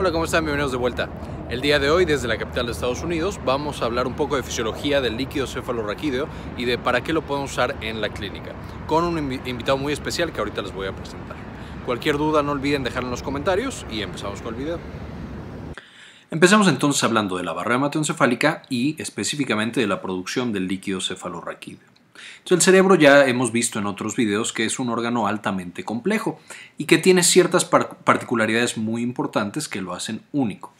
Hola, ¿cómo están? Bienvenidos de vuelta. El día de hoy, desde la capital de Estados Unidos, vamos a hablar un poco de fisiología del líquido cefalorraquídeo y de para qué lo pueden usar en la clínica, con un invitado muy especial que ahorita les voy a presentar. Cualquier duda no olviden dejarla en los comentarios y empezamos con el video. Empezamos entonces hablando de la barrera hematoencefálica y específicamente de la producción del líquido cefalorraquídeo el cerebro ya hemos visto en otros videos que es un órgano altamente complejo y que tiene ciertas particularidades muy importantes que lo hacen único.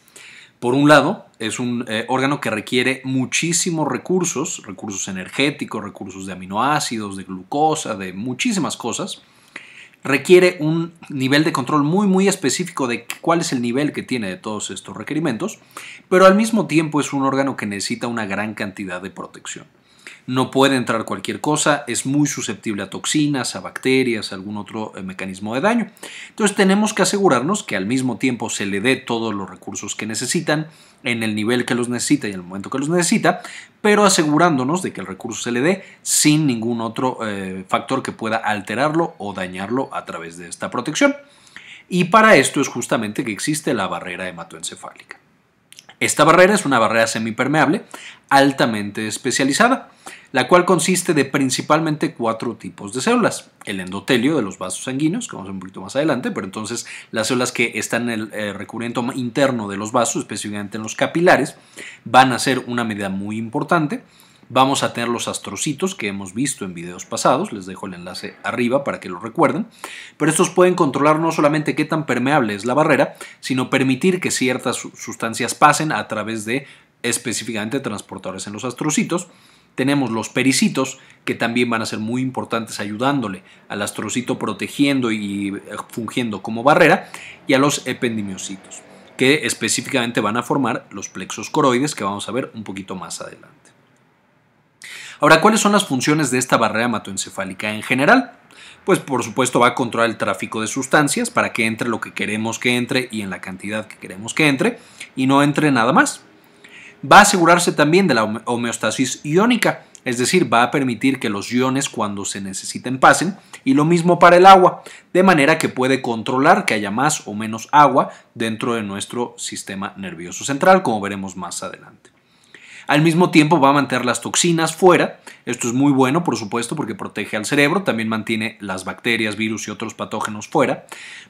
Por un lado, es un eh, órgano que requiere muchísimos recursos, recursos energéticos, recursos de aminoácidos, de glucosa, de muchísimas cosas. Requiere un nivel de control muy muy específico de cuál es el nivel que tiene de todos estos requerimientos, pero al mismo tiempo es un órgano que necesita una gran cantidad de protección. No puede entrar cualquier cosa, es muy susceptible a toxinas, a bacterias, a algún otro eh, mecanismo de daño. Entonces tenemos que asegurarnos que al mismo tiempo se le dé todos los recursos que necesitan en el nivel que los necesita y en el momento que los necesita, pero asegurándonos de que el recurso se le dé sin ningún otro eh, factor que pueda alterarlo o dañarlo a través de esta protección. Y para esto es justamente que existe la barrera hematoencefálica. Esta barrera es una barrera semipermeable altamente especializada la cual consiste de principalmente cuatro tipos de células. El endotelio de los vasos sanguíneos, que vamos a ver un poquito más adelante, pero entonces las células que están en el eh, recubrimiento interno de los vasos, específicamente en los capilares, van a ser una medida muy importante. Vamos a tener los astrocitos que hemos visto en videos pasados, les dejo el enlace arriba para que lo recuerden, pero estos pueden controlar no solamente qué tan permeable es la barrera, sino permitir que ciertas sustancias pasen a través de específicamente transportadores en los astrocitos tenemos los pericitos, que también van a ser muy importantes ayudándole al astrocito protegiendo y eh, fungiendo como barrera, y a los ependimiocitos, que específicamente van a formar los plexos coroides, que vamos a ver un poquito más adelante. Ahora, ¿cuáles son las funciones de esta barrera hematoencefálica en general? Pues por supuesto va a controlar el tráfico de sustancias para que entre lo que queremos que entre y en la cantidad que queremos que entre y no entre nada más va a asegurarse también de la homeostasis iónica, es decir, va a permitir que los iones cuando se necesiten pasen, y lo mismo para el agua, de manera que puede controlar que haya más o menos agua dentro de nuestro sistema nervioso central, como veremos más adelante. Al mismo tiempo va a mantener las toxinas fuera. Esto es muy bueno, por supuesto, porque protege al cerebro, también mantiene las bacterias, virus y otros patógenos fuera,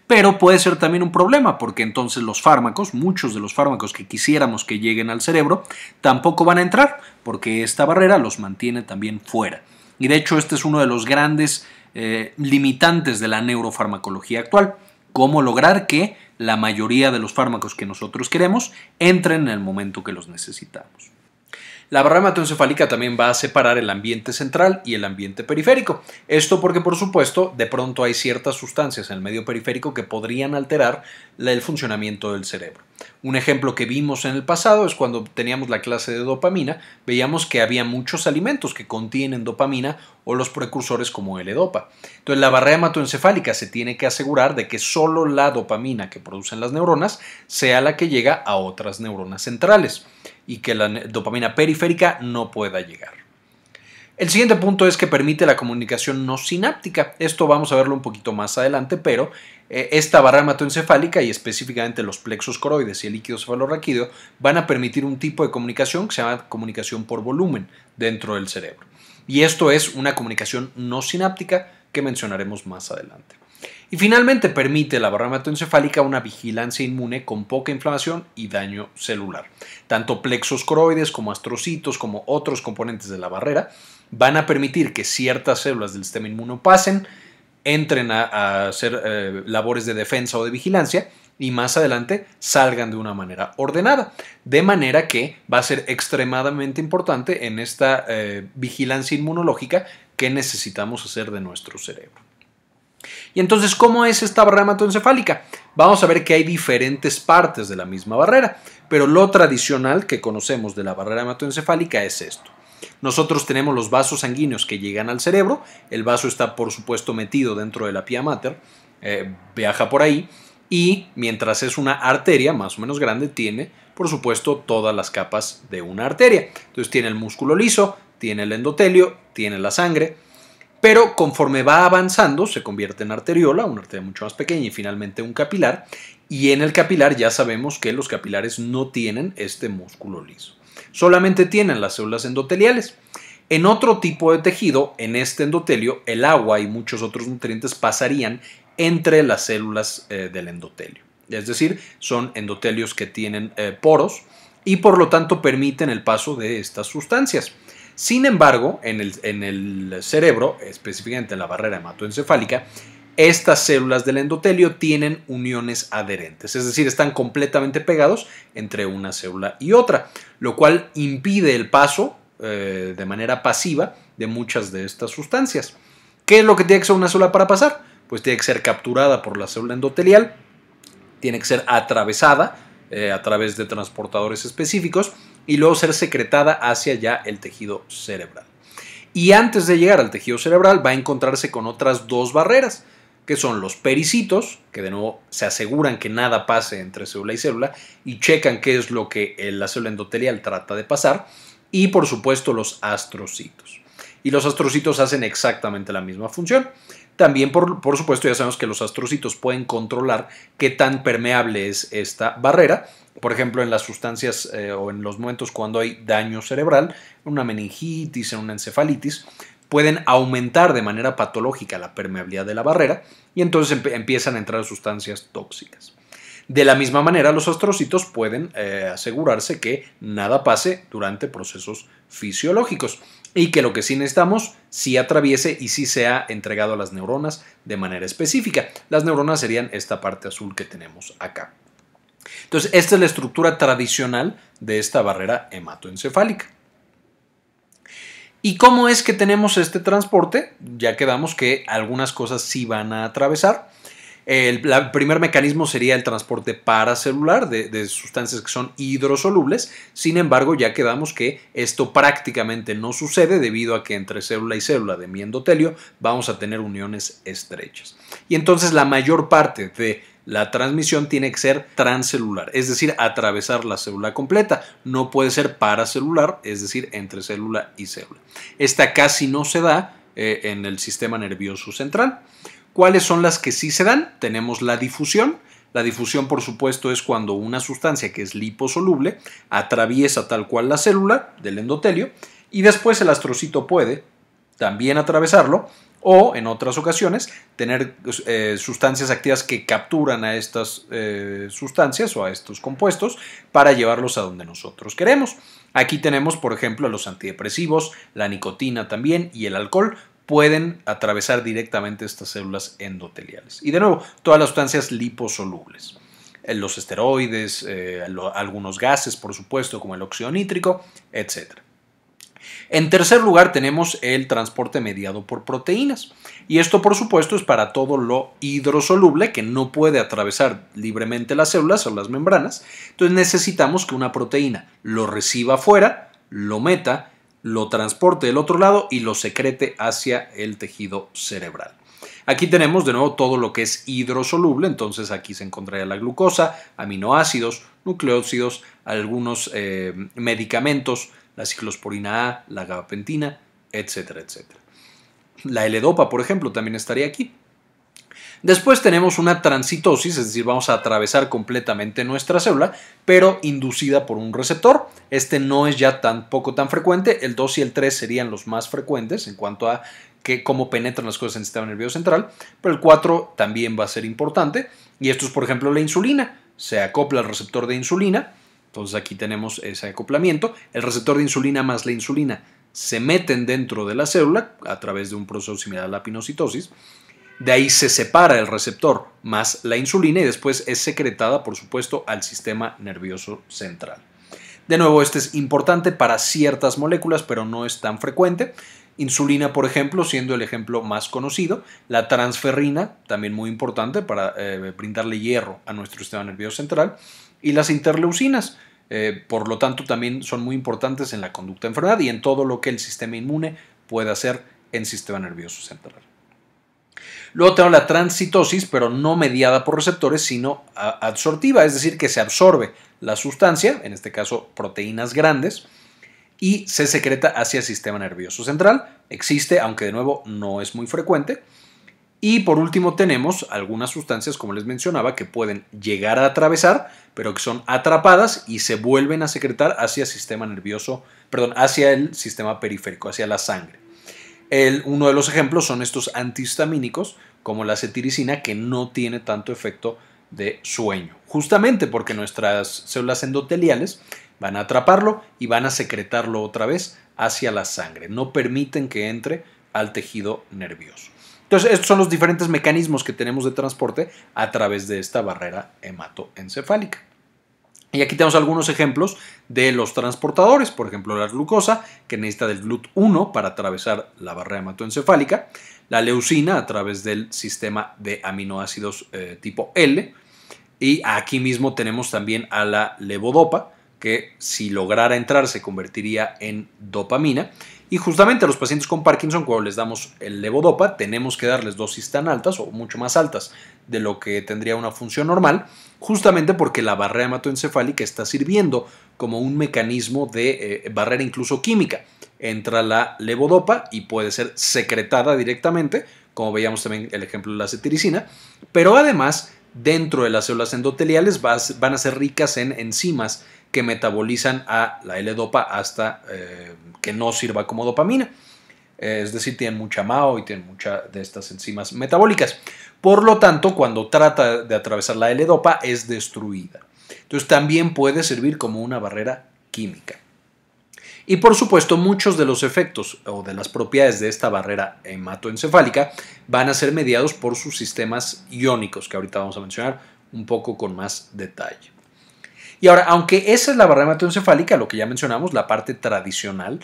pero puede ser también un problema porque entonces los fármacos, muchos de los fármacos que quisiéramos que lleguen al cerebro, tampoco van a entrar porque esta barrera los mantiene también fuera. Y de hecho este es uno de los grandes eh, limitantes de la neurofarmacología actual, cómo lograr que la mayoría de los fármacos que nosotros queremos entren en el momento que los necesitamos. La barra hematoencefálica también va a separar el ambiente central y el ambiente periférico. Esto porque, por supuesto, de pronto hay ciertas sustancias en el medio periférico que podrían alterar el funcionamiento del cerebro. Un ejemplo que vimos en el pasado es cuando teníamos la clase de dopamina, veíamos que había muchos alimentos que contienen dopamina o los precursores como L-dopa. Entonces, la barrera hematoencefálica se tiene que asegurar de que solo la dopamina que producen las neuronas sea la que llega a otras neuronas centrales y que la dopamina periférica no pueda llegar. El siguiente punto es que permite la comunicación no sináptica. Esto vamos a verlo un poquito más adelante, pero eh, esta barrera hematoencefálica y específicamente los plexos coroides y el líquido cefalorraquídeo van a permitir un tipo de comunicación que se llama comunicación por volumen dentro del cerebro. Y esto es una comunicación no sináptica que mencionaremos más adelante. Y finalmente permite la barrera hematoencefálica una vigilancia inmune con poca inflamación y daño celular. Tanto plexos coroides como astrocitos como otros componentes de la barrera van a permitir que ciertas células del sistema inmuno pasen, entren a, hacer eh, labores de defensa o de vigilancia y más adelante salgan de una manera ordenada. De manera que va a ser extremadamente importante en esta eh, vigilancia inmunológica que necesitamos hacer de nuestro cerebro. Y entonces, ¿cómo es esta barrera hematoencefálica? Vamos a ver que hay diferentes partes de la misma barrera, pero lo tradicional que conocemos de la barrera hematoencefálica es esto. Nosotros tenemos los vasos sanguíneos que llegan al cerebro, el vaso está por supuesto metido dentro de la pia mater, eh, viaja por ahí y mientras es una arteria más o menos grande tiene por supuesto todas las capas de una arteria. Entonces tiene el músculo liso, tiene el endotelio, tiene la sangre, pero conforme va avanzando se convierte en arteriola, una arteria mucho más pequeña y finalmente un capilar, y en el capilar ya sabemos que los capilares no tienen este músculo liso solamente tienen las células endoteliales. En otro tipo de tejido, en este endotelio, el agua y muchos otros nutrientes pasarían entre las células eh, del endotelio. Es decir, son endotelios que tienen eh, poros y por lo tanto permiten el paso de estas sustancias. Sin embargo, en el, cerebro, específicamente en la barrera hematoencefálica, estas células del endotelio tienen uniones adherentes, es decir, están completamente pegados entre una célula y otra, lo cual impide el paso eh, de manera pasiva de muchas de estas sustancias. ¿Qué es lo que tiene que ser una célula para pasar? Pues tiene que ser capturada por la célula endotelial, tiene que ser atravesada eh, a través de transportadores específicos y luego ser secretada hacia ya el tejido cerebral. Y antes de llegar al tejido cerebral va a encontrarse con otras dos barreras que son los pericitos, que de nuevo se aseguran que nada pase entre célula y célula y checan qué es lo que eh, la célula endotelial trata de pasar, y por supuesto los astrocitos. Y los astrocitos hacen exactamente la misma función. También, por, supuesto, ya sabemos que los astrocitos pueden controlar qué tan permeable es esta barrera, por ejemplo, en las sustancias eh, o en los momentos cuando hay daño cerebral, una meningitis, una encefalitis, pueden aumentar de manera patológica la permeabilidad de la barrera y entonces empiezan a entrar sustancias tóxicas. De la misma manera, los astrocitos pueden eh, asegurarse que nada pase durante procesos fisiológicos y que lo que sí necesitamos sí atraviese y sí sea entregado a las neuronas de manera específica. Las neuronas serían esta parte azul que tenemos acá. Entonces, esta es la estructura tradicional de esta barrera hematoencefálica. ¿Y cómo es que tenemos este transporte? Ya quedamos que algunas cosas sí van a atravesar. El, primer mecanismo sería el transporte paracelular de, de sustancias que son hidrosolubles. Sin embargo, ya quedamos que esto prácticamente no sucede debido a que entre célula y célula de mi endotelio vamos a tener uniones estrechas. Y entonces la mayor parte de la transmisión tiene que ser transcelular, es decir, atravesar la célula completa. No puede ser paracelular, es decir, entre célula y célula. Esta casi no se da eh, en el sistema nervioso central. ¿Cuáles son las que sí se dan? Tenemos la difusión. La difusión, por supuesto, es cuando una sustancia que es liposoluble atraviesa tal cual la célula del endotelio y después el astrocito puede también atravesarlo o en otras ocasiones, tener eh, sustancias activas que capturan a estas eh, sustancias o a estos compuestos para llevarlos a donde nosotros queremos. Aquí tenemos, por ejemplo, los antidepresivos, la nicotina también y el alcohol pueden atravesar directamente estas células endoteliales. Y de nuevo, todas las sustancias liposolubles eh, los esteroides, algunos gases, por supuesto, como el óxido nítrico, etcétera. En tercer lugar tenemos el transporte mediado por proteínas. Y esto por supuesto es para todo lo hidrosoluble que no puede atravesar libremente las células o las membranas. Entonces necesitamos que una proteína lo reciba afuera, lo meta, lo transporte del otro lado y lo secrete hacia el tejido cerebral. Aquí tenemos de nuevo todo lo que es hidrosoluble, entonces aquí se encontraría la glucosa, aminoácidos, nucleóxidos, algunos eh, medicamentos, la ciclosporina A, la gabapentina, etcétera, etcétera. La L-dopa, por ejemplo, también estaría aquí. Después tenemos una transitosis, es decir, vamos a atravesar completamente nuestra célula, pero inducida por un receptor. Este no es ya poco tan frecuente, el 2 y el 3 serían los más frecuentes en cuanto a que, cómo penetran las cosas en el sistema nervioso central, pero el 4 también va a ser importante. Y esto es, por ejemplo, la insulina. Se acopla al receptor de insulina aquí tenemos ese acoplamiento, el receptor de insulina más la insulina se meten dentro de la célula a través de un proceso similar a la pinocitosis. De ahí se separa el receptor más la insulina y después es secretada, por supuesto, al sistema nervioso central. De nuevo, este es importante para ciertas moléculas, pero no es tan frecuente. Insulina, por ejemplo, siendo el ejemplo más conocido. La transferrina, también muy importante para eh, brindarle hierro a nuestro sistema nervioso central y las interleucinas. Eh, por lo tanto, también son muy importantes en la conducta de enfermedad y en todo lo que el sistema inmune puede hacer en sistema nervioso central. Luego tenemos la transitosis, pero no mediada por receptores, sino absortiva, es decir, que se absorbe la sustancia, en este caso proteínas grandes, y se secreta hacia el sistema nervioso central. Existe, aunque de nuevo no es muy frecuente. Y por último tenemos algunas sustancias, como les mencionaba, que pueden llegar a atravesar, pero que son atrapadas y se vuelven a secretar hacia el sistema nervioso, perdón, hacia el sistema periférico, hacia la sangre. uno de los ejemplos son estos antihistamínicos, como la cetiricina, que no tiene tanto efecto de sueño, justamente porque nuestras células endoteliales van a atraparlo y van a secretarlo otra vez hacia la sangre, no permiten que entre al tejido nervioso. Entonces, estos son los diferentes mecanismos que tenemos de transporte a través de esta barrera hematoencefálica. Y aquí tenemos algunos ejemplos de los transportadores, por ejemplo, la glucosa, que necesita del GLUT1 para atravesar la barrera hematoencefálica, la leucina a través del sistema de aminoácidos eh, tipo L, y aquí mismo tenemos también a la levodopa, que si lograra entrar se convertiría en dopamina. Y justamente a los pacientes con Parkinson, cuando les damos el levodopa, tenemos que darles dosis tan altas o mucho más altas de lo que tendría una función normal, justamente porque la barrera hematoencefálica está sirviendo como un mecanismo de eh, barrera incluso química. Entra la levodopa y puede ser secretada directamente, como veíamos también el ejemplo de la cetiricina, pero además dentro de las células endoteliales van a ser ricas en enzimas que metabolizan a la L-Dopa hasta eh, que no sirva como dopamina. Eh, es decir, tienen mucha MAO y tienen muchas de estas enzimas metabólicas. Por lo tanto, cuando trata de atravesar la L-Dopa es destruida. Entonces también puede servir como una barrera química. Y por supuesto, muchos de los efectos o de las propiedades de esta barrera hematoencefálica van a ser mediados por sus sistemas iónicos, que ahorita vamos a mencionar un poco con más detalle. Y ahora, aunque esa es la barrera hematoencefálica, lo que ya mencionamos, la parte tradicional,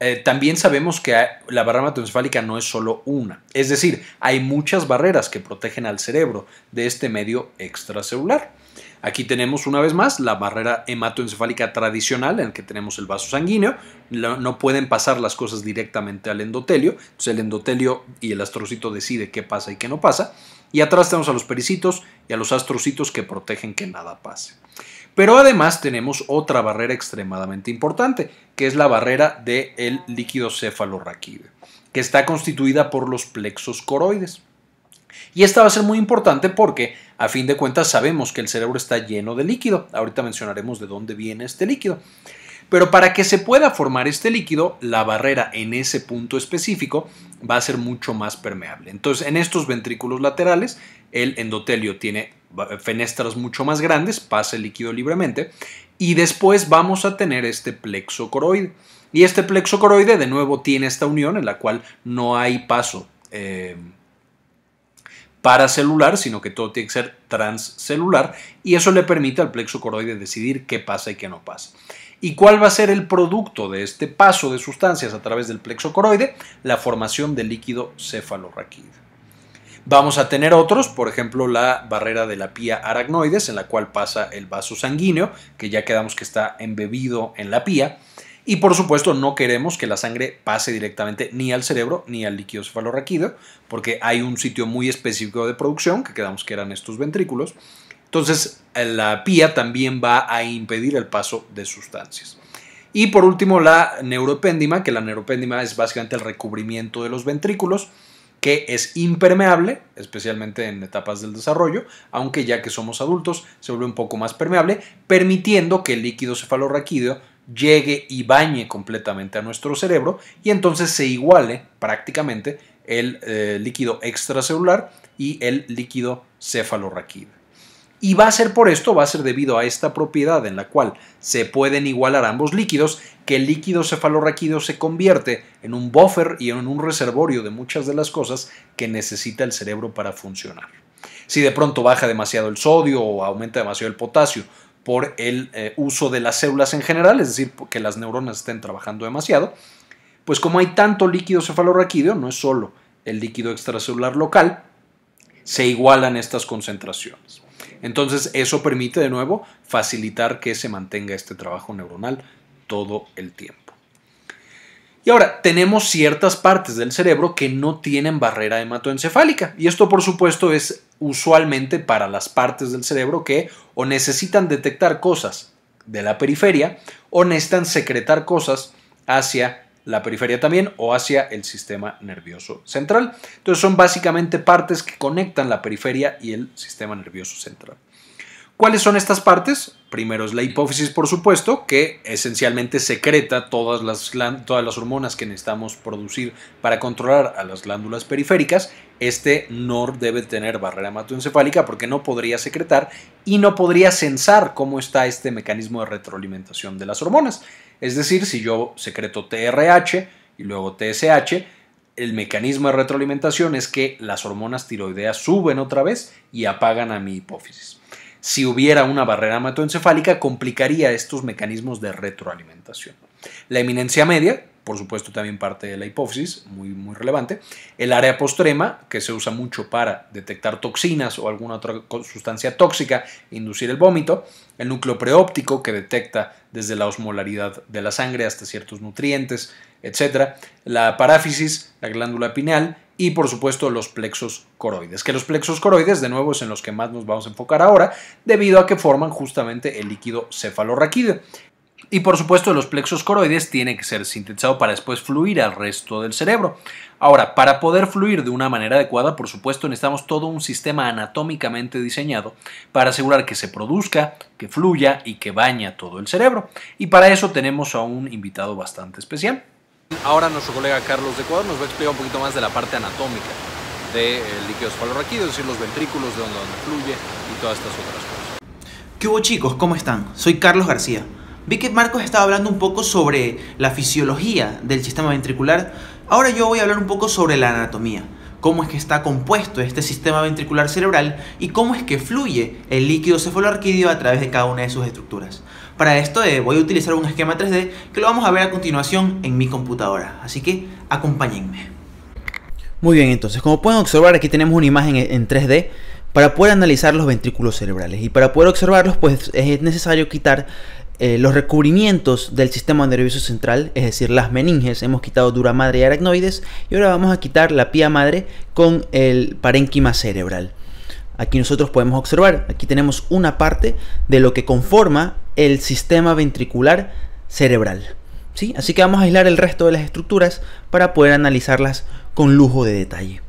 eh, también sabemos que la barrera hematoencefálica no es solo una. Es decir, hay muchas barreras que protegen al cerebro de este medio extracelular. Aquí tenemos una vez más la barrera hematoencefálica tradicional en la que tenemos el vaso sanguíneo. No pueden pasar las cosas directamente al endotelio. el endotelio y el astrocito decide qué pasa y qué no pasa. Y atrás tenemos a los pericitos y a los astrocitos que protegen que nada pase. Pero además tenemos otra barrera extremadamente importante, que es la barrera del líquido cefalorraquídeo, que está constituida por los plexos coroides. Y esta va a ser muy importante porque, a fin de cuentas, sabemos que el cerebro está lleno de líquido. Ahorita mencionaremos de dónde viene este líquido. Pero para que se pueda formar este líquido, la barrera en ese punto específico va a ser mucho más permeable. Entonces, en estos ventrículos laterales, el endotelio tiene fenestras mucho más grandes, pasa el líquido libremente y después vamos a tener este plexo coroide. Y este plexo coroide de nuevo tiene esta unión en la cual no hay paso eh, paracelular, sino que todo tiene que ser transcelular y eso le permite al plexo coroide decidir qué pasa y qué no pasa. ¿Y cuál va a ser el producto de este paso de sustancias a través del plexo coroide? La formación del líquido cefalorraquídeo. Vamos a tener otros, por ejemplo, la barrera de la pía aracnoides, en la cual pasa el vaso sanguíneo, que ya quedamos que está embebido en la pía. Y por supuesto, no queremos que la sangre pase directamente ni al cerebro ni al líquido cefalorraquídeo, porque hay un sitio muy específico de producción, que quedamos que eran estos ventrículos. Entonces, la pía también va a impedir el paso de sustancias. Y por último, la neuropéndima, que la neuropéndima es básicamente el recubrimiento de los ventrículos que es impermeable, especialmente en etapas del desarrollo, aunque ya que somos adultos se vuelve un poco más permeable, permitiendo que el líquido cefalorraquídeo llegue y bañe completamente a nuestro cerebro y entonces se iguale prácticamente el eh, líquido extracelular y el líquido cefalorraquídeo. Y va a ser por esto, va a ser debido a esta propiedad en la cual se pueden igualar ambos líquidos, que el líquido cefalorraquídeo se convierte en un buffer y en un reservorio de muchas de las cosas que necesita el cerebro para funcionar. Si de pronto baja demasiado el sodio o aumenta demasiado el potasio por el eh, uso de las células en general, es decir, que las neuronas estén trabajando demasiado, pues como hay tanto líquido cefalorraquídeo, no es solo el líquido extracelular local, se igualan estas concentraciones. Entonces eso permite de nuevo facilitar que se mantenga este trabajo neuronal todo el tiempo. Y ahora, tenemos ciertas partes del cerebro que no tienen barrera hematoencefálica. Y esto, por supuesto, es usualmente para las partes del cerebro que o necesitan detectar cosas de la periferia o necesitan secretar cosas hacia la periferia también o hacia el sistema nervioso central. Entonces son básicamente partes que conectan la periferia y el sistema nervioso central. ¿Cuáles son estas partes? Primero es la hipófisis, por supuesto, que esencialmente secreta todas las, todas las hormonas que necesitamos producir para controlar a las glándulas periféricas. Este NOR debe tener barrera hematoencefálica porque no podría secretar y no podría sensar cómo está este mecanismo de retroalimentación de las hormonas. Es decir, si yo secreto TRH y luego TSH, el mecanismo de retroalimentación es que las hormonas tiroideas suben otra vez y apagan a mi hipófisis. Si hubiera una barrera hematoencefálica, complicaría estos mecanismos de retroalimentación. La eminencia media, por supuesto también parte de la hipófisis, muy, muy relevante. El área postrema, que se usa mucho para detectar toxinas o alguna otra sustancia tóxica, inducir el vómito. El núcleo preóptico, que detecta desde la osmolaridad de la sangre hasta ciertos nutrientes, etc. La paráfisis, la glándula pineal y por supuesto los plexos coroides, que los plexos coroides de nuevo es en los que más nos vamos a enfocar ahora, debido a que forman justamente el líquido cefalorraquídeo. Y por supuesto, los plexos coroides tienen que ser sintetizado para después fluir al resto del cerebro. Ahora, para poder fluir de una manera adecuada, por supuesto, necesitamos todo un sistema anatómicamente diseñado para asegurar que se produzca, que fluya y que baña todo el cerebro. Y para eso tenemos a un invitado bastante especial. Ahora nuestro colega Carlos de Ecuador nos va a explicar un poquito más de la parte anatómica del líquido esfalorraquídeo, es decir, los ventrículos de donde, donde fluye y todas estas otras cosas. ¿Qué hubo chicos? ¿Cómo están? Soy Carlos García Vi que Marcos estaba hablando un poco sobre la fisiología del sistema ventricular. Ahora yo voy a hablar un poco sobre la anatomía, cómo es que está compuesto este sistema ventricular cerebral y cómo es que fluye el líquido cefalorraquídeo a través de cada una de sus estructuras. Para esto eh, voy a utilizar un esquema 3D que lo vamos a ver a continuación en mi computadora, así que acompáñenme. Muy bien, entonces como pueden observar aquí tenemos una imagen en 3D para poder analizar los ventrículos cerebrales y para poder observarlos pues es necesario quitar eh, los recubrimientos del sistema nervioso central, es decir, las meninges, hemos quitado dura madre y aracnoides y ahora vamos a quitar la pía madre con el parénquima cerebral. Aquí nosotros podemos observar, aquí tenemos una parte de lo que conforma el sistema ventricular cerebral. ¿sí? Así que vamos a aislar el resto de las estructuras para poder analizarlas con lujo de detalle.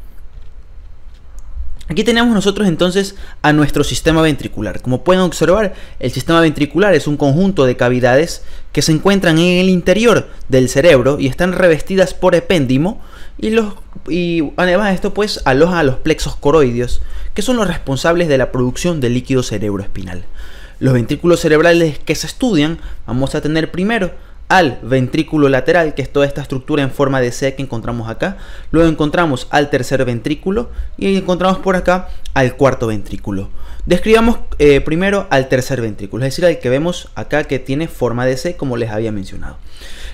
Aquí tenemos nosotros entonces a nuestro sistema ventricular. Como pueden observar, el sistema ventricular es un conjunto de cavidades que se encuentran en el interior del cerebro y están revestidas por epéndimo y, los, y además esto pues aloja a los plexos coroideos que son los responsables de la producción del líquido cerebroespinal. Los ventrículos cerebrales que se estudian, vamos a tener primero al ventrículo lateral, que es toda esta estructura en forma de C que encontramos acá. Luego encontramos al tercer ventrículo y encontramos por acá al cuarto ventrículo. Describamos eh, primero al tercer ventrículo, es decir, al que vemos acá que tiene forma de C, como les había mencionado.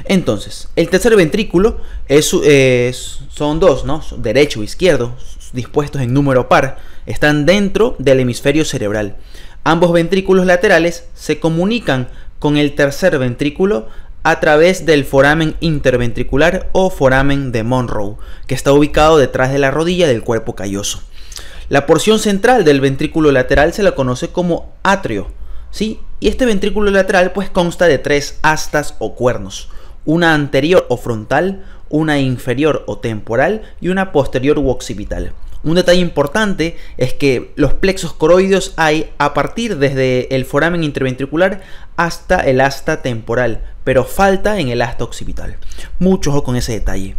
Entonces, el tercer ventrículo es, eh, son dos, ¿no? Derecho e izquierdo, dispuestos en número par, están dentro del hemisferio cerebral. Ambos ventrículos laterales se comunican con el tercer ventrículo a través del foramen interventricular o foramen de Monroe, que está ubicado detrás de la rodilla del cuerpo calloso. La porción central del ventrículo lateral se la conoce como atrio, ¿sí? Y este ventrículo lateral pues consta de tres astas o cuernos, una anterior o frontal, una inferior o temporal y una posterior u occipital. Un detalle importante es que los plexos coroides hay a partir desde el foramen interventricular hasta el asta temporal, pero falta en el asta occipital. Mucho ojo con ese detalle.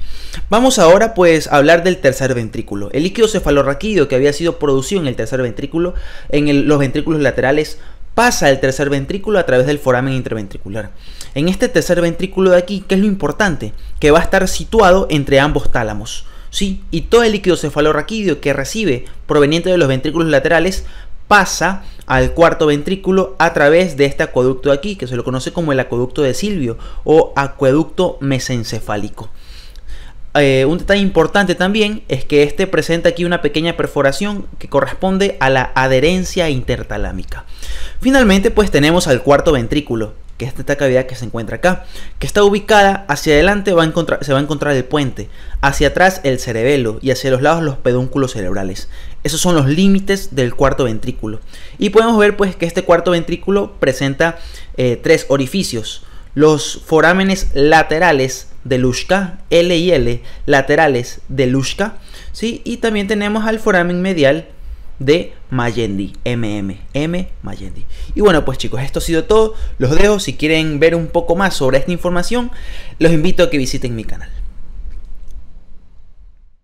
Vamos ahora pues a hablar del tercer ventrículo. El líquido cefalorraquídeo que había sido producido en el tercer ventrículo, en los ventrículos laterales, pasa al tercer ventrículo a través del foramen interventricular. En este tercer ventrículo de aquí, ¿qué es lo importante? Que va a estar situado entre ambos tálamos. ¿sí? Y todo el líquido cefalorraquídeo que recibe proveniente de los ventrículos laterales pasa al cuarto ventrículo a través de este acueducto aquí, que se lo conoce como el acueducto de Silvio o acueducto mesencefálico. Eh, un detalle importante también es que este presenta aquí una pequeña perforación que corresponde a la adherencia intertalámica. Finalmente, pues tenemos al cuarto ventrículo, que es esta cavidad que se encuentra acá, que está ubicada hacia adelante va a encontrar, se va a encontrar el puente, hacia atrás el cerebelo y hacia los lados los pedúnculos cerebrales. Esos son los límites del cuarto ventrículo. Y podemos ver pues que este cuarto ventrículo presenta eh, tres orificios. Los forámenes laterales de Lushka, L y L, laterales de Lushka, ¿sí? y también tenemos al foramen medial de Mayendi, MM, M Mayendi. Y bueno, pues chicos, esto ha sido todo. Los dejo. Si quieren ver un poco más sobre esta información, los invito a que visiten mi canal.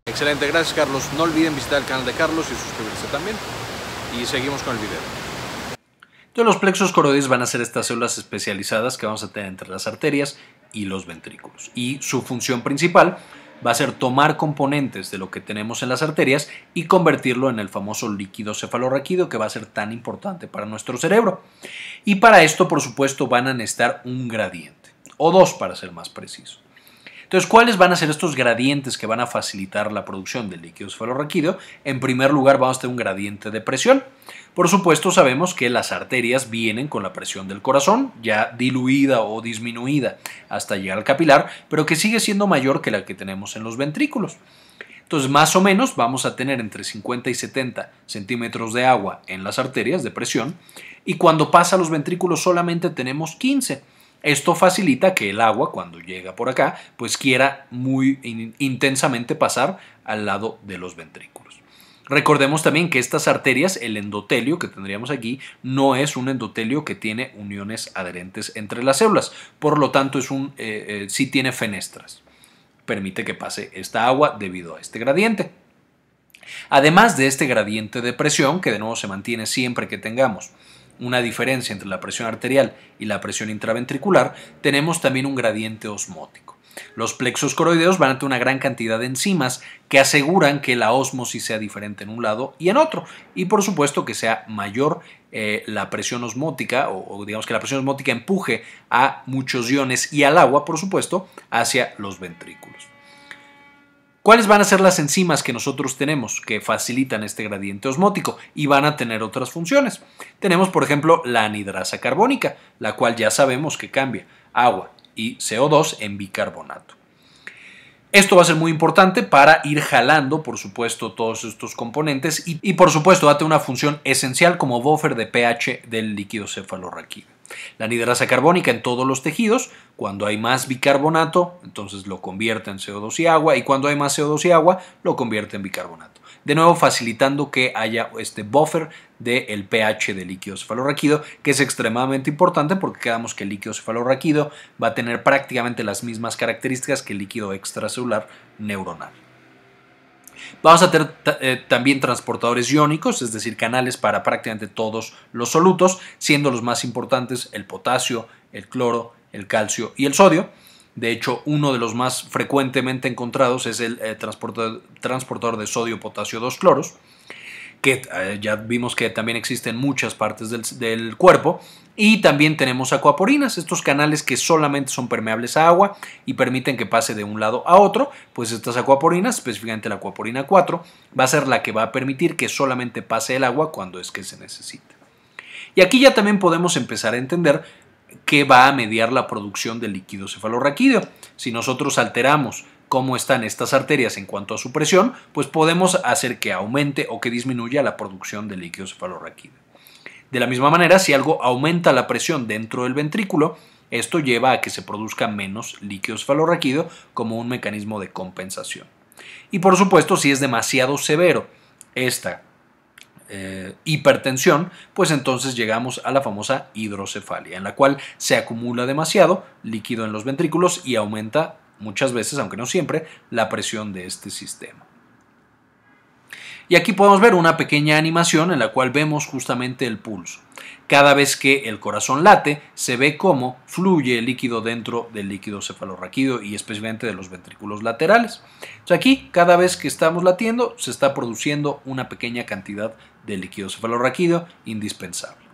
Excelente, gracias Carlos. No olviden visitar el canal de Carlos y suscribirse también. Y seguimos con el video. Entonces los plexos coroides van a ser estas células especializadas que vamos a tener entre las arterias y los ventrículos. Y su función principal va a ser tomar componentes de lo que tenemos en las arterias y convertirlo en el famoso líquido cefalorraquídeo que va a ser tan importante para nuestro cerebro. Y para esto, por supuesto, van a necesitar un gradiente, o dos para ser más preciso. Entonces, ¿cuáles van a ser estos gradientes que van a facilitar la producción del líquido cefalorraquídeo? En primer lugar, vamos a tener un gradiente de presión. Por supuesto sabemos que las arterias vienen con la presión del corazón, ya diluida o disminuida hasta llegar al capilar, pero que sigue siendo mayor que la que tenemos en los ventrículos. Entonces, más o menos vamos a tener entre 50 y 70 centímetros de agua en las arterias de presión y cuando pasa a los ventrículos solamente tenemos 15. Esto facilita que el agua, cuando llega por acá, pues quiera muy intensamente pasar al lado de los ventrículos. Recordemos también que estas arterias, el endotelio que tendríamos aquí, no es un endotelio que tiene uniones adherentes entre las células, por lo tanto es un, eh, eh, sí tiene fenestras. Permite que pase esta agua debido a este gradiente. Además de este gradiente de presión, que de nuevo se mantiene siempre que tengamos una diferencia entre la presión arterial y la presión intraventricular, tenemos también un gradiente osmótico. Los plexos coroideos van a tener una gran cantidad de enzimas que aseguran que la osmosis sea diferente en un lado y en otro, y por supuesto que sea mayor eh, la presión osmótica o, digamos que la presión osmótica empuje a muchos iones y al agua, por supuesto, hacia los ventrículos. ¿Cuáles van a ser las enzimas que nosotros tenemos que facilitan este gradiente osmótico y van a tener otras funciones? Tenemos, por ejemplo, la anidrasa carbónica, la cual ya sabemos que cambia agua y CO2 en bicarbonato. Esto va a ser muy importante para ir jalando, por supuesto, todos estos componentes y, por supuesto, date una función esencial como buffer de pH del líquido cefalorraquídeo. La anidrasa carbónica en todos los tejidos, cuando hay más bicarbonato, entonces lo convierte en CO2 y agua, y cuando hay más CO2 y agua, lo convierte en bicarbonato. De nuevo, facilitando que haya este buffer del pH del líquido cefalorraquido, que es extremadamente importante porque quedamos que el líquido cefalorraquido va a tener prácticamente las mismas características que el líquido extracelular neuronal. Vamos a tener eh, también transportadores iónicos, es decir, canales para prácticamente todos los solutos, siendo los más importantes el potasio, el cloro, el calcio y el sodio. De hecho, uno de los más frecuentemente encontrados es el eh, transportador, de sodio-potasio 2-cloros, que eh, ya vimos que también existe en muchas partes del cuerpo, y también tenemos acuaporinas, estos canales que solamente son permeables a agua y permiten que pase de un lado a otro, pues estas acuaporinas, específicamente la acuaporina 4, va a ser la que va a permitir que solamente pase el agua cuando es que se necesita. Y aquí ya también podemos empezar a entender qué va a mediar la producción del líquido cefalorraquídeo. Si nosotros alteramos cómo están estas arterias en cuanto a su presión, pues podemos hacer que aumente o que disminuya la producción del líquido cefalorraquídeo. De la misma manera, si algo aumenta la presión dentro del ventrículo, esto lleva a que se produzca menos líquido esfalorraquídeo como un mecanismo de compensación. Y por supuesto, si es demasiado severo esta eh, hipertensión, pues entonces llegamos a la famosa hidrocefalia, en la cual se acumula demasiado líquido en los ventrículos y aumenta muchas veces, aunque no siempre, la presión de este sistema. Y aquí podemos ver una pequeña animación en la cual vemos justamente el pulso. Cada vez que el corazón late, se ve cómo fluye el líquido dentro del líquido cefalorraquídeo y especialmente de los ventrículos laterales. aquí, cada vez que estamos latiendo, se está produciendo una pequeña cantidad de líquido cefalorraquídeo indispensable.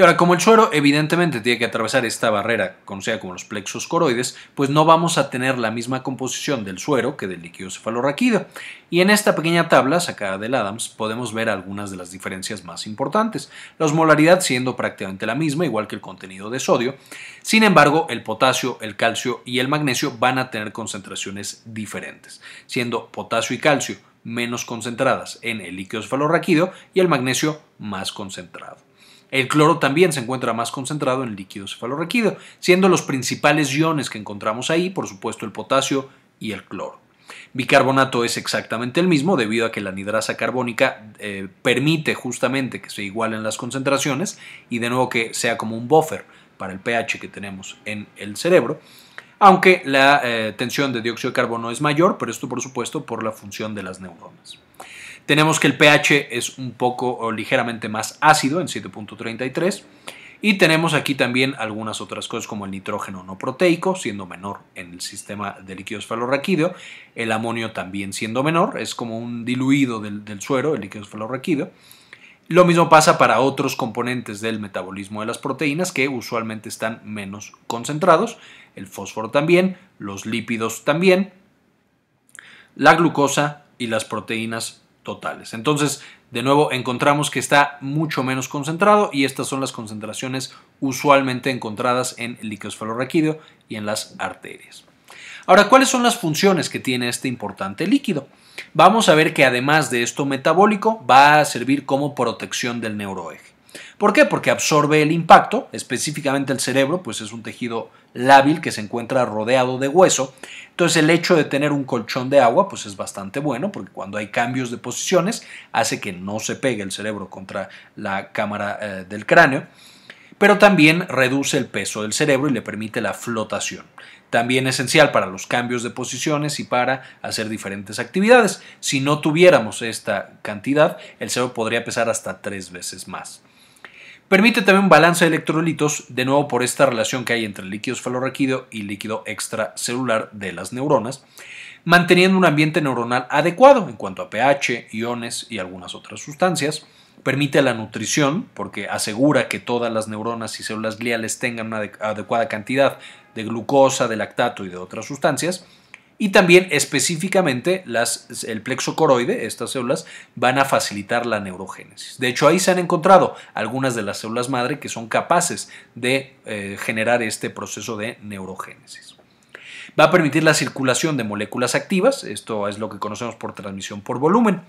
Y ahora, como el suero evidentemente tiene que atravesar esta barrera conocida como los plexos coroides, pues no vamos a tener la misma composición del suero que del líquido cefalorraquido. Y en esta pequeña tabla sacada del Adams podemos ver algunas de las diferencias más importantes, la osmolaridad siendo prácticamente la misma, igual que el contenido de sodio. Sin embargo, el potasio, el calcio y el magnesio van a tener concentraciones diferentes, siendo potasio y calcio menos concentradas en el líquido cefalorraquídeo y el magnesio más concentrado. El cloro también se encuentra más concentrado en el líquido cefalorraquídeo, siendo los principales iones que encontramos ahí, por supuesto, el potasio y el cloro. Bicarbonato es exactamente el mismo debido a que la anidrasa carbónica eh, permite justamente que se igualen las concentraciones y de nuevo que sea como un buffer para el pH que tenemos en el cerebro, aunque la eh, tensión de dióxido de carbono es mayor, pero esto por supuesto por la función de las neuronas. Tenemos que el pH es un poco o ligeramente más ácido en 7.33 y tenemos aquí también algunas otras cosas como el nitrógeno no proteico, siendo menor en el sistema de líquido esfalorraquídeo, el amonio también siendo menor, es como un diluido del, suero, el líquido esfalorraquídeo. Lo mismo pasa para otros componentes del metabolismo de las proteínas que usualmente están menos concentrados, el fósforo también, los lípidos también, la glucosa y las proteínas totales. Entonces, de nuevo, encontramos que está mucho menos concentrado y estas son las concentraciones usualmente encontradas en el líquido y en las arterias. Ahora, ¿cuáles son las funciones que tiene este importante líquido? Vamos a ver que además de esto metabólico, va a servir como protección del neuroeje. ¿Por qué? Porque absorbe el impacto, específicamente el cerebro, pues es un tejido lábil que se encuentra rodeado de hueso. Entonces el hecho de tener un colchón de agua pues es bastante bueno porque cuando hay cambios de posiciones hace que no se pegue el cerebro contra la cámara eh, del cráneo pero también reduce el peso del cerebro y le permite la flotación. También esencial para los cambios de posiciones y para hacer diferentes actividades. Si no tuviéramos esta cantidad, el cerebro podría pesar hasta tres veces más. Permite también un balance de electrolitos, de nuevo por esta relación que hay entre el líquido esfalorraquídeo y líquido extracelular de las neuronas, manteniendo un ambiente neuronal adecuado en cuanto a pH, iones y algunas otras sustancias. Permite la nutrición porque asegura que todas las neuronas y células gliales tengan una adecuada cantidad de glucosa, de lactato y de otras sustancias y también específicamente el plexo coroide, estas células, van a facilitar la neurogénesis. De hecho, ahí se han encontrado algunas de las células madre que son capaces de eh, generar este proceso de neurogénesis. Va a permitir la circulación de moléculas activas, esto es lo que conocemos por transmisión por volumen,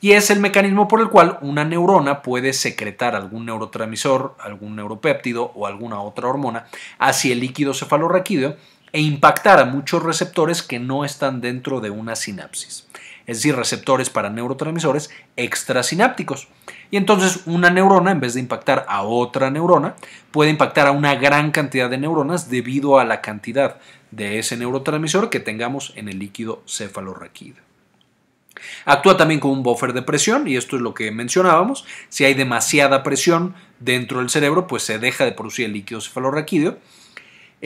y es el mecanismo por el cual una neurona puede secretar algún neurotransmisor, algún neuropéptido o alguna otra hormona hacia el líquido cefalorraquídeo e impactar a muchos receptores que no están dentro de una sinapsis, es decir, receptores para neurotransmisores extrasinápticos. Y entonces una neurona, en vez de impactar a otra neurona, puede impactar a una gran cantidad de neuronas debido a la cantidad de ese neurotransmisor que tengamos en el líquido cefalorraquídeo. Actúa también como un buffer de presión y esto es lo que mencionábamos. Si hay demasiada presión dentro del cerebro, pues se deja de producir el líquido cefalorraquídeo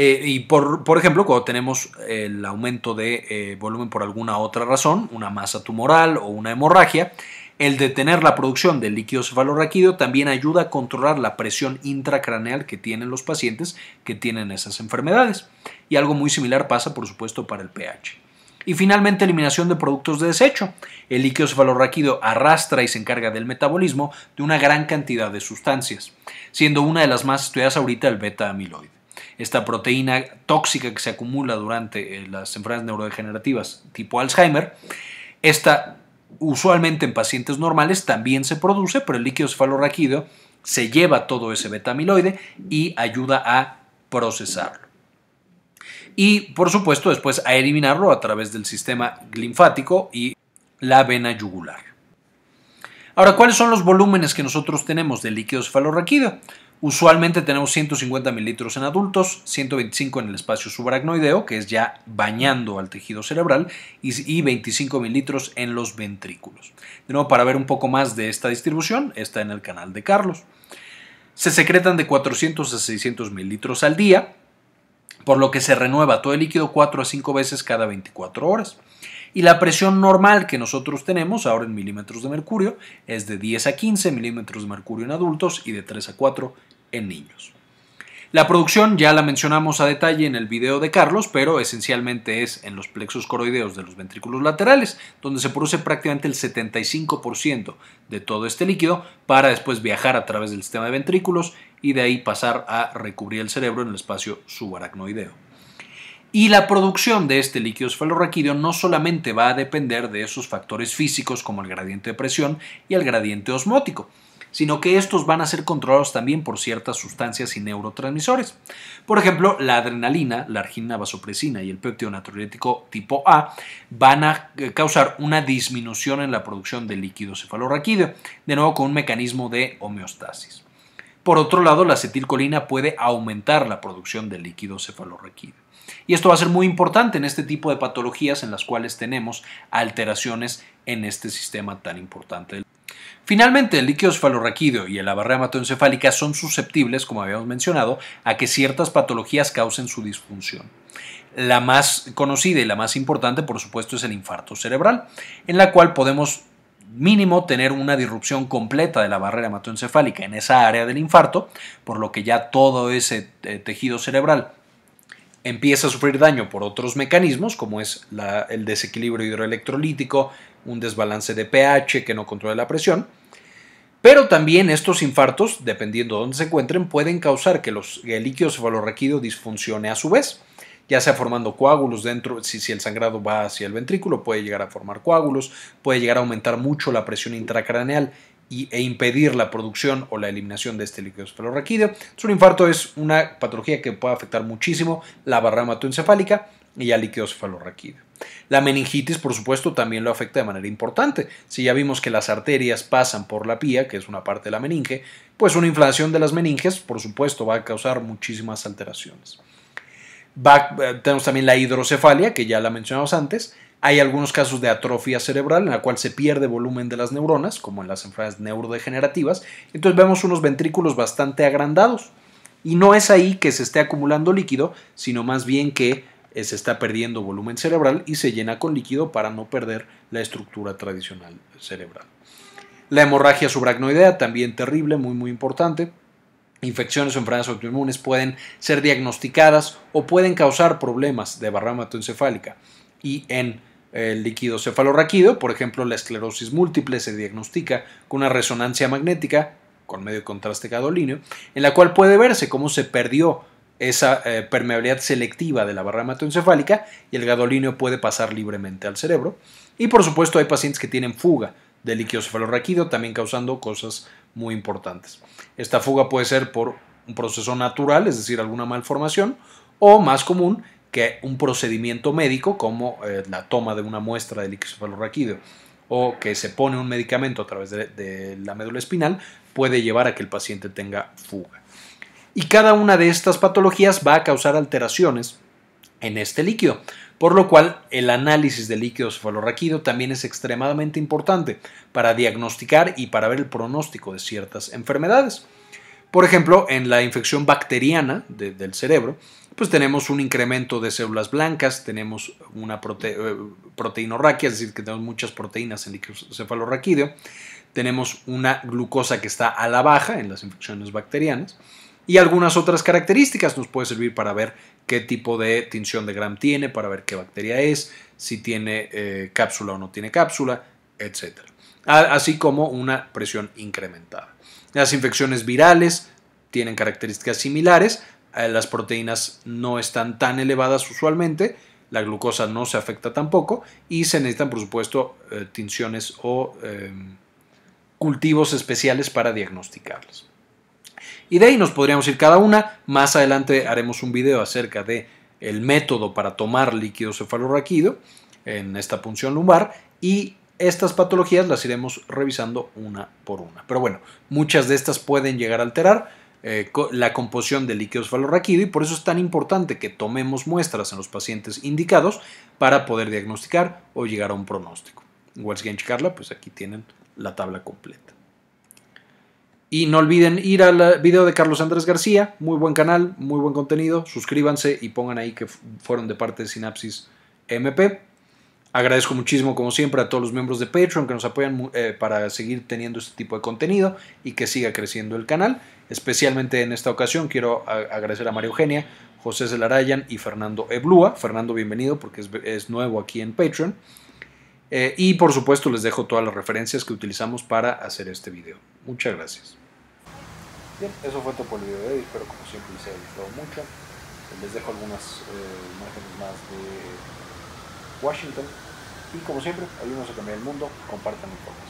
eh, y por, ejemplo, cuando tenemos el aumento de eh, volumen por alguna otra razón, una masa tumoral o una hemorragia, el detener la producción del líquido cefalorraquídeo también ayuda a controlar la presión intracraneal que tienen los pacientes que tienen esas enfermedades. Y algo muy similar pasa, por supuesto, para el pH. Y finalmente, eliminación de productos de desecho. El líquido cefalorraquídeo arrastra y se encarga del metabolismo de una gran cantidad de sustancias, siendo una de las más estudiadas ahorita el beta-amiloide esta proteína tóxica que se acumula durante eh, las enfermedades neurodegenerativas tipo Alzheimer. Esta usualmente en pacientes normales también se produce, pero el líquido cefalorraquídeo se lleva todo ese betamiloide y ayuda a procesarlo y por supuesto después a eliminarlo a través del sistema linfático y la vena yugular. Ahora, ¿cuáles son los volúmenes que nosotros tenemos de líquido cefalorraquídeo? Usualmente tenemos 150 mililitros en adultos, 125 en el espacio subaracnoideo, que es ya bañando al tejido cerebral, y 25 mililitros en los ventrículos. De nuevo, para ver un poco más de esta distribución, está en el canal de Carlos. Se secretan de 400 a 600 mililitros al día, por lo que se renueva todo el líquido 4 a 5 veces cada 24 horas. Y la presión normal que nosotros tenemos ahora en milímetros de mercurio es de 10 a 15 milímetros de mercurio en adultos y de 3 a 4 en niños. La producción ya la mencionamos a detalle en el video de Carlos, pero esencialmente es en los plexos coroideos de los ventrículos laterales, donde se produce prácticamente el 75% de todo este líquido para después viajar a través del sistema de ventrículos y de ahí pasar a recubrir el cerebro en el espacio subaracnoideo. Y la producción de este líquido esfalorraquídeo no solamente va a depender de esos factores físicos como el gradiente de presión y el gradiente osmótico, sino que estos van a ser controlados también por ciertas sustancias y neurotransmisores. Por ejemplo, la adrenalina, la arginina vasopresina y el péptido natriurético tipo A van a eh, causar una disminución en la producción de líquido cefalorraquídeo, de nuevo con un mecanismo de homeostasis. Por otro lado, la acetilcolina puede aumentar la producción de líquido cefalorraquídeo. Y esto va a ser muy importante en este tipo de patologías en las cuales tenemos alteraciones en este sistema tan importante. Finalmente, el líquido esfalorraquídeo y la barrera hematoencefálica son susceptibles, como habíamos mencionado, a que ciertas patologías causen su disfunción. La más conocida y la más importante, por supuesto, es el infarto cerebral, en la cual podemos mínimo tener una disrupción completa de la barrera hematoencefálica en esa área del infarto, por lo que ya todo ese eh, tejido cerebral empieza a sufrir daño por otros mecanismos, como es el desequilibrio hidroelectrolítico, un desbalance de pH que no controla la presión. Pero también estos infartos, dependiendo dónde se encuentren, pueden causar que los, el líquido cefalorraquídeo disfuncione a su vez, ya sea formando coágulos dentro, si, si el sangrado va hacia el ventrículo, puede llegar a formar coágulos, puede llegar a aumentar mucho la presión intracraneal e impedir la producción o la eliminación de este líquido cefalorraquídeo. un infarto es una patología que puede afectar muchísimo la barra hematoencefálica y el líquido cefalorraquídeo. La meningitis, por supuesto, también lo afecta de manera importante. Si ya vimos que las arterias pasan por la pía, que es una parte de la meninge, pues una inflamación de las meninges, por supuesto, va a causar muchísimas alteraciones. Eh, tenemos también la hidrocefalia, que ya la mencionamos antes, hay algunos casos de atrofia cerebral en la cual se pierde volumen de las neuronas, como en las enfermedades neurodegenerativas. Entonces vemos unos ventrículos bastante agrandados. Y no es ahí que se esté acumulando líquido, sino más bien que eh, se está perdiendo volumen cerebral y se llena con líquido para no perder la estructura tradicional cerebral. La hemorragia subaracnoidea, también terrible, muy muy importante. Infecciones o enfermedades autoinmunes pueden ser diagnosticadas o pueden causar problemas de barramatoencefálica Y en el líquido cefalorraquídeo, por ejemplo, la esclerosis múltiple se diagnostica con una resonancia magnética con medio contraste gadolinio, en la cual puede verse cómo se perdió esa eh, permeabilidad selectiva de la barra hematoencefálica y el gadolinio puede pasar libremente al cerebro. Y por supuesto hay pacientes que tienen fuga de líquido cefalorraquídeo, también causando cosas muy importantes. Esta fuga puede ser por un proceso natural, es decir, alguna malformación, o más común, que un procedimiento médico como eh, la toma de una muestra de líquido cefalorraquídeo o que se pone un medicamento a través de, la médula espinal puede llevar a que el paciente tenga fuga. Y cada una de estas patologías va a causar alteraciones en este líquido, por lo cual el análisis de líquido cefalorraquídeo también es extremadamente importante para diagnosticar y para ver el pronóstico de ciertas enfermedades. Por ejemplo, en la infección bacteriana del cerebro, pues tenemos un incremento de células blancas, tenemos una prote, eh, proteinorraquia, es decir, que tenemos muchas proteínas en líquido cefalorraquídeo, tenemos una glucosa que está a la baja en las infecciones bacterianas y algunas otras características nos puede servir para ver qué tipo de tinción de Gram tiene, para ver qué bacteria es, si tiene eh, cápsula o no tiene cápsula, etc. Así como una presión incrementada. Las infecciones virales tienen características similares, eh, las proteínas no están tan elevadas usualmente, la glucosa no se afecta tampoco y se necesitan, por supuesto, eh, tinciones o em, cultivos especiales para diagnosticarlas. Y de ahí nos podríamos ir cada una. Más adelante haremos un video acerca de el método para tomar líquido cefalorraquídeo en esta punción lumbar y estas patologías las iremos revisando una por una. Pero bueno, muchas de estas pueden llegar a alterar eh, la composición del líquido esfalorraquídeo y por eso es tan importante que tomemos muestras en los pacientes indicados para poder diagnosticar o llegar a un pronóstico. Igual si quieren pues aquí tienen la tabla completa. Y no olviden ir al eh, video de Carlos Andrés García, muy buen canal, muy buen contenido, suscríbanse y pongan ahí que fueron de parte de Sinapsis MP Agradezco muchísimo, como siempre, a todos los miembros de Patreon que nos apoyan eh, para seguir teniendo este tipo de contenido y que siga creciendo el canal. Especialmente en esta ocasión quiero agradecer a María Eugenia, José Zelarayan y Fernando Eblúa. Fernando, bienvenido porque es, nuevo aquí en Patreon. Eh, y por supuesto les dejo todas las referencias que utilizamos para hacer este video. Muchas gracias. Bien, eso fue todo por el video de hoy. Espero como siempre les haya gustado mucho. Les dejo algunas eh, imágenes más de Washington. Y como siempre, ayúdenos a cambiar el mundo, compartan poco